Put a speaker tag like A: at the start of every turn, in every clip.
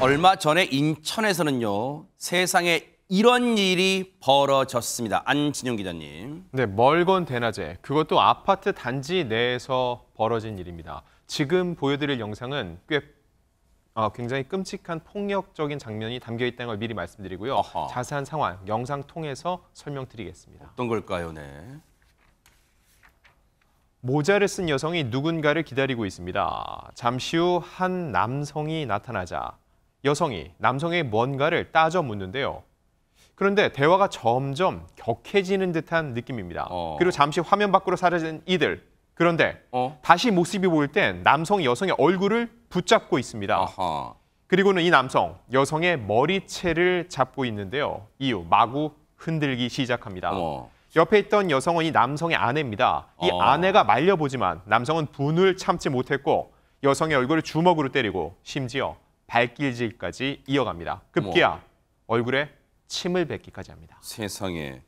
A: 얼마 전에 인천에서는요 세상에
B: 이런 일이 벌어졌습니다. 안진영 기자님. 네, 멀건 대낮에 그것도 아파트 단지 내에서 벌어진 일입니다. 지금 보여드릴 영상은 꽤 어, 굉장히 끔찍한 폭력적인 장면이 담겨 있다는 걸 미리 말씀드리고요. 아하. 자세한 상황 영상 통해서 설명드리겠습니다. 어떤 걸까요, 네? 모자를 쓴 여성이 누군가를 기다리고 있습니다. 잠시 후 한 남성이 나타나자 여성이 남성의 뭔가를 따져 묻는데요. 그런데 대화가 점점 격해지는 듯한 느낌입니다. 어. 그리고 잠시 화면 밖으로 사라진 이들. 그런데 어? 다시 모습이 보일 땐 남성이 여성의 얼굴을 붙잡고 있습니다. 아하. 그리고는 이 남성, 여성의 머리채를 잡고 있는데요. 이후 마구 흔들기 시작합니다. 어. 옆에 있던 여성은 이 남성의 아내입니다. 이 어. 아내가 말려보지만 남성은 분을 참지 못했고 여성의 얼굴을 주먹으로 때리고 심지어 발길질까지 이어갑니다. 급기야 그 어 뭐. 얼굴에 침을 뱉기까지 합니다. 세상에.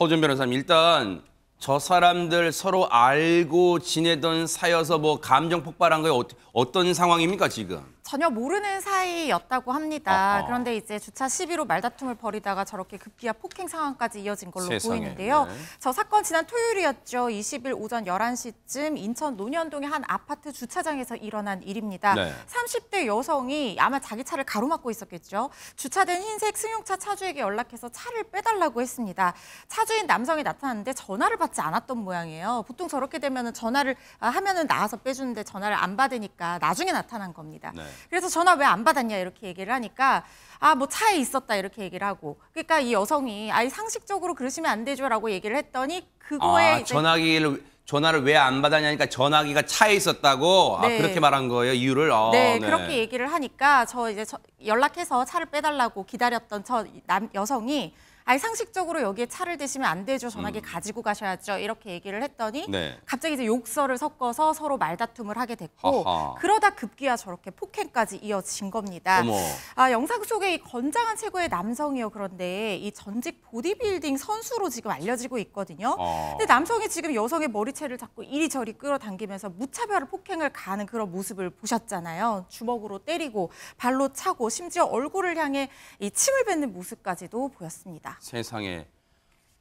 B: 허준 변호사님 일단 저 사람들
A: 서로 알고 지내던 사여서 뭐 감정 폭발한 거 어, 어떤 상황입니까 지금?
C: 전혀 모르는 사이였다고 합니다. 아하. 그런데 이제 주차 시비로 말다툼을 벌이다가 저렇게 급기야 폭행 상황까지 이어진 걸로 세상에, 보이는데요. 네. 저 사건 지난 토요일이었죠. 20일 오전 11시쯤 인천 논현동의 한 아파트 주차장에서 일어난 일입니다. 네. 30대 여성이 아마 자기 차를 가로막고 있었겠죠. 주차된 흰색 승용차 차주에게 연락해서 차를 빼달라고 했습니다. 차주인 남성이 나타났는데 전화를 받지 않았던 모양이에요. 보통 저렇게 되면 전화를 아, 하면은 나와서 빼주는데 전화를 안 받으니까 나중에 나타난 겁니다. 네. 그래서 전화 왜 안 받았냐 이렇게 얘기를 하니까 아 뭐 차에 있었다 이렇게 얘기를 하고 그러니까 이 여성이 아이 상식적으로 그러시면 안 되죠라고 얘기를 했더니 그거에 아,
A: 전화기를 전화를 왜 안 받았냐니까 전화기가 차에 있었다고 아, 네. 아, 그렇게 말한 거예요 이유를 어, 네, 네, 그렇게
C: 얘기를 하니까 저 이제 저 연락해서 차를 빼달라고 기다렸던 저 남 여성이 아니 상식적으로 여기에 차를 대시면 안 되죠. 전화기 음. 가지고 가셔야죠. 이렇게 얘기를 했더니 네. 갑자기 이제 욕설을 섞어서 서로 말다툼을 하게 됐고 하하. 그러다 급기야 저렇게 폭행까지 이어진 겁니다. 어머. 아, 영상 속에 이 건장한 체구의 남성이요. 그런데 이 전직 보디빌딩 선수로 지금 알려지고 있거든요. 어. 근데 남성이 지금 여성의 머리채를 잡고 이리저리 끌어당기면서 무차별 폭행을 가는 그런 모습을 보셨잖아요. 주먹으로 때리고 발로 차고 심지어 얼굴을 향해 이 침을 뱉는 모습까지도 보였습니다.
A: 세상에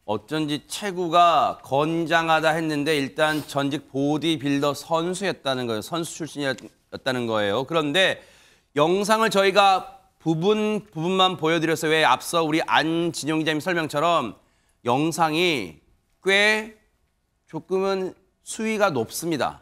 A: 어쩐지 체구가 건장하다 했는데 일단 전직 보디빌더 선수였다는 거예요. 선수 출신이었다는 거예요. 그런데 영상을 저희가 부분 부분만 보여드렸어왜 앞서 우리 안진용 기자님 설명처럼 영상이 꽤 조금은 수위가 높습니다.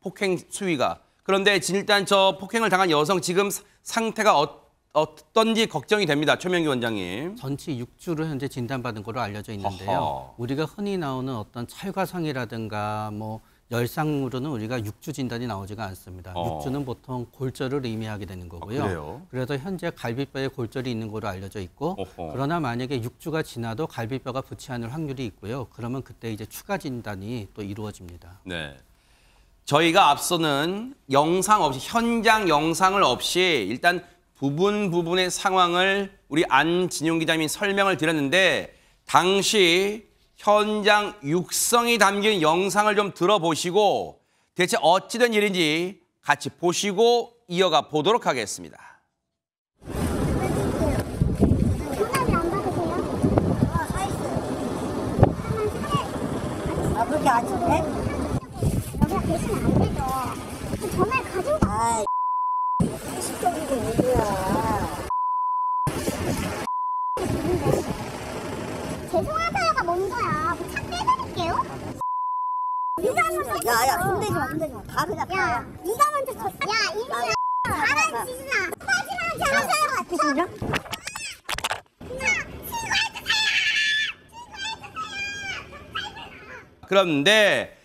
A: 폭행 수위가. 그런데 일단 저 폭행을 당한 여성 지금 상태가 어떤 어떤지 걱정이 됩니다. 최명기 원장님. 전치 6주를 현재 진단받은 걸로 알려져 있는데요. 어허. 우리가 흔히 나오는 어떤 찰과상이라든가 뭐 열상으로는 우리가 6주 진단이 나오지가 않습니다. 어. 6주는 보통 골절을 의미하게 되는 거고요. 아, 그래서 현재 갈비뼈에 골절이 있는 걸로 알려져 있고 어허. 그러나 만약에 6주가 지나도 갈비뼈가 붙지 않을 확률이 있고요. 그러면 그때 이제 추가 진단이 또 이루어집니다. 네. 저희가 앞서는 영상 없이 현장 영상을 없이 일단 부분 부분의 상황을 우리 안진용 기자님이 설명을 드렸는데 당시 현장 육성이 담긴 영상을 좀 들어보시고 대체 어찌된 일인지 같이 보시고 이어가 보도록 하겠습니다.
B: 아, 그렇게 아침에? 여기가
C: 계시안 되죠. 정말 가지고 아... 이고 뭐야.
B: 죄송하다가 먼저야. 뭐차 빼드릴게요. 야, 야, 손대지 마, 손대지 마. 다 그냥 야, 야. 가 먼저 쳤어. 야, 이민아.
A: 잘한 지진아. 하지만 잘하셔야 같아. 진 그런데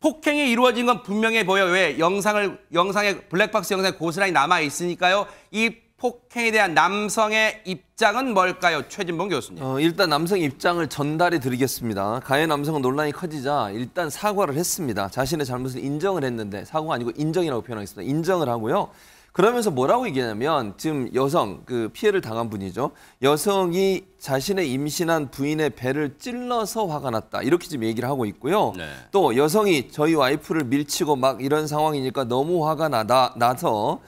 A: 폭행이 이루어진 건 분명해 보여. 왜? 영상을 영상에 블랙박스 영상에 고스란히 남아 있으니까요. 이 폭행에 대한 남성의 입장은 뭘까요?
D: 최진봉 교수님. 어, 일단 남성 입장을 전달해 드리겠습니다. 가해 남성은 논란이 커지자 일단 사과를 했습니다. 자신의 잘못을 인정을 했는데 사과가 아니고 인정이라고 표현하겠습니다. 인정을 하고요. 그러면서 뭐라고 얘기하냐면 지금 여성 그 피해를 당한 분이죠. 여성이 자신의 임신한 부인의 배를 찔러서 화가 났다. 이렇게 지금 얘기를 하고 있고요. 네. 또 여성이 저희 와이프를 밀치고 막 이런 상황이니까 너무 화가 나다 나서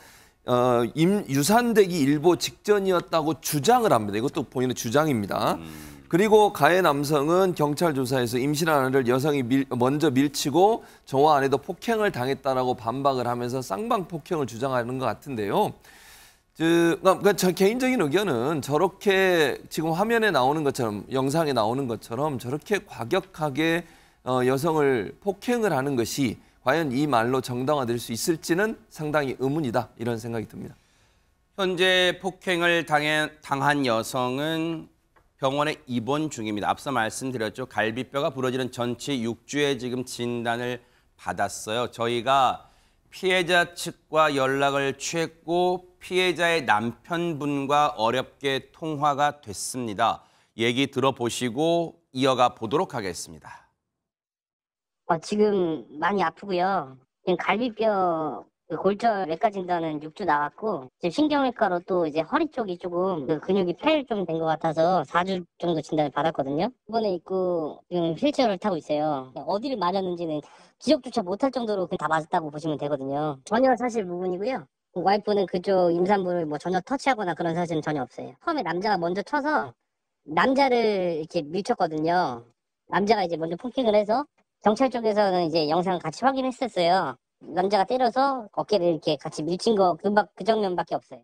D: 어, 임, 유산되기 일보 직전이었다고 주장을 합니다. 이것도 본인의 주장입니다. 음. 그리고 가해 남성은 경찰 조사에서 임신 아내를 여성이 밀, 먼저 밀치고 저와 아내도 폭행을 당했다라고 반박을 하면서 쌍방 폭행을 주장하는 것 같은데요. 그러니까 그, 그러니까 저 개인적인 의견은 저렇게 지금 화면에 나오는 것처럼 영상에 나오는 것처럼 저렇게 과격하게 어, 여성을 폭행을 하는 것이 과연 이 말로 정당화될 수 있을지는 상당히 의문이다 이런 생각이 듭니다.
A: 현재 폭행을 당해, 당한 여성은 병원에 입원 중입니다. 앞서 말씀드렸죠. 갈비뼈가 부러지는 전치 6주에 지금 진단을 받았어요. 저희가 피해자 측과 연락을 취했고 피해자의 남편분과 어렵게 통화가 됐습니다. 얘기 들어보시고 이어가 보도록 하겠습니다. 어, 지금 많이 아프고요. 지금 갈비뼈 그 골절 외과 진단은 6주 나왔고 지금 신경외과로 또 이제 허리 쪽이 조금 그 근육이 파열 좀된 것 같아서 4주 정도 진단을 받았거든요. 이번에 입고 지금 휠체어를 타고 있어요. 어디를 맞았는지는 기억조차 못할 정도로 다 맞았다고 보시면 되거든요. 전혀 사실 부분이고요 와이프는 그쪽 임산부를 뭐 전혀 터치하거나 그런 사실은 전혀 없어요. 처음에 남자가 먼저 쳐서 남자를 이렇게 밀쳤거든요. 남자가 이제 먼저 폭행을 해서 경찰 쪽에서는 이제 영상 같이 확인했었어요. 남자가 때려서 어깨를 이렇게 같이 밀친 거그그 그 장면밖에 없어요.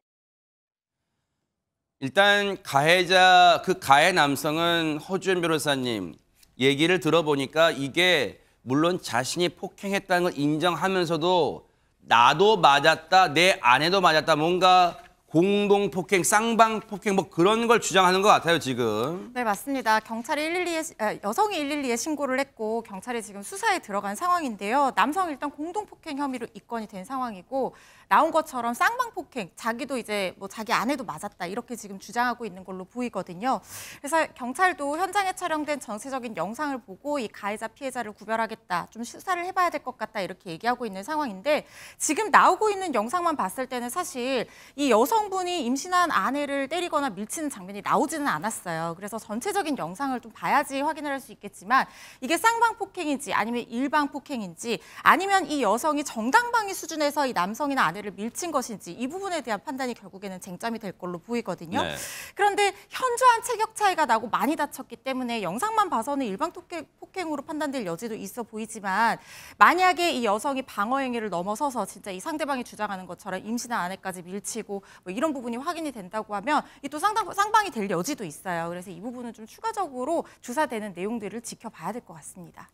A: 일단 가해자 그 가해 남성은 허주현 변호사님 얘기를 들어보니까 이게 물론 자신이 폭행했다는 걸 인정하면서도 나도 맞았다 내 아내도 맞았다 뭔가 공동 폭행, 쌍방 폭행 뭐 그런 걸 주장하는 것 같아요 지금.
C: 네 맞습니다. 경찰이 112에 아, 여성이 112에 신고를 했고 경찰이 지금 수사에 들어간 상황인데요. 남성 일단 공동 폭행 혐의로 입건이 된 상황이고 나온 것처럼 쌍방 폭행, 자기도 이제 뭐 자기 아내도 맞았다 이렇게 지금 주장하고 있는 걸로 보이거든요. 그래서 경찰도 현장에 촬영된 전체적인 영상을 보고 이 가해자 피해자를 구별하겠다, 좀 수사를 해봐야 될 것 같다 이렇게 얘기하고 있는 상황인데 지금 나오고 있는 영상만 봤을 때는 사실 이 여성 남성분이 임신한 아내를 때리거나 밀치는 장면이 나오지는 않았어요. 그래서 전체적인 영상을 좀 봐야지 확인을 할 수 있겠지만 이게 쌍방 폭행인지 아니면 일방 폭행인지 아니면 이 여성이 정당방위 수준에서 이 남성이나 아내를 밀친 것인지 이 부분에 대한 판단이 결국에는 쟁점이 될 걸로 보이거든요. 네. 그런데 현저한 체격 차이가 나고 많이 다쳤기 때문에 영상만 봐서는 일방 폭행, 폭행으로 판단될 여지도 있어 보이지만 만약에 이 여성이 방어 행위를 넘어서서 진짜 이 상대방이 주장하는 것처럼 임신한 아내까지 밀치고 뭐뭐 이런 부분이 확인이 된다고 하면 또 상당 쌍방이 될 여지도 있어요. 그래서 이 부분은 좀 추가적으로 조사되는 내용들을 지켜봐야 될 것 같습니다.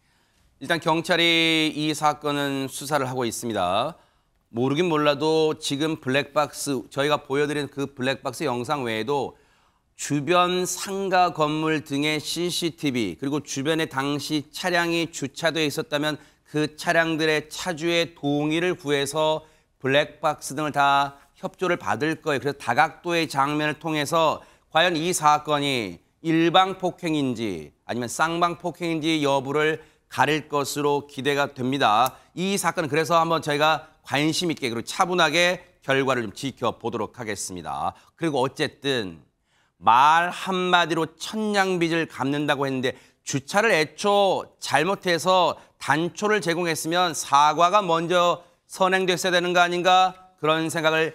A: 일단 경찰이 이 사건은 수사를 하고 있습니다. 모르긴 몰라도 지금 블랙박스 저희가 보여드린 그 블랙박스 영상 외에도 주변 상가 건물 등의 CCTV 그리고 주변에 당시 차량이 주차돼 있었다면 그 차량들의 차주의 동의를 구해서 블랙박스 등을 다 협조를 받을 거예요. 그래서 다각도의 장면을 통해서 과연 이 사건이 일방 폭행인지 아니면 쌍방 폭행인지 여부를 가릴 것으로 기대가 됩니다. 이 사건은 그래서 한번 저희가 관심 있게 그리고 차분하게 결과를 좀 지켜보도록 하겠습니다. 그리고 어쨌든 말 한마디로 천냥빚을 갚는다고 했는데 주차를 애초 잘못해서 단초를 제공했으면 사과가 먼저 선행됐어야 되는 거 아닌가 그런 생각을